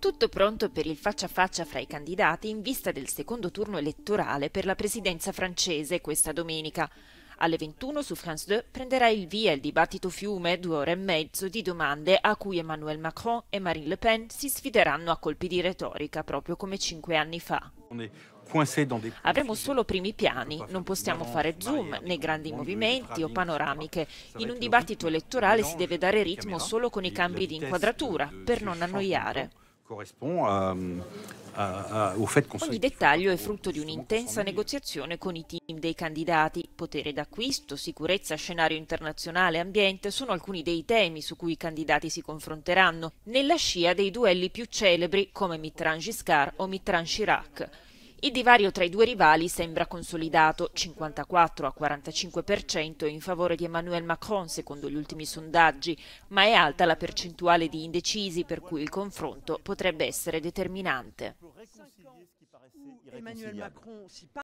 Tutto pronto per il faccia a faccia fra i candidati in vista del secondo turno elettorale per la presidenza francese questa domenica. Alle 21 su France 2 prenderà il via il dibattito fiume, due ore e mezzo di domande a cui Emmanuel Macron e Marine Le Pen si sfideranno a colpi di retorica, proprio come cinque anni fa. Avremo solo primi piani, non possiamo fare zoom né grandi movimenti o panoramiche. In un dibattito elettorale si deve dare ritmo solo con i cambi di inquadratura per non annoiare. Euh, euh, euh, Ogni dettaglio è frutto di un'intensa negoziazione con i team dei candidati. Potere d'acquisto, sicurezza, scenario internazionale, ambiente sono alcuni dei temi su cui i candidati si confronteranno, nella scia dei duelli più celebri come Mitran Giscard o Mitran Chirac. Il divario tra i due rivali sembra consolidato, 54 a 45% in favore di Emmanuel Macron secondo gli ultimi sondaggi, ma è alta la percentuale di indecisi per cui il confronto potrebbe essere determinante.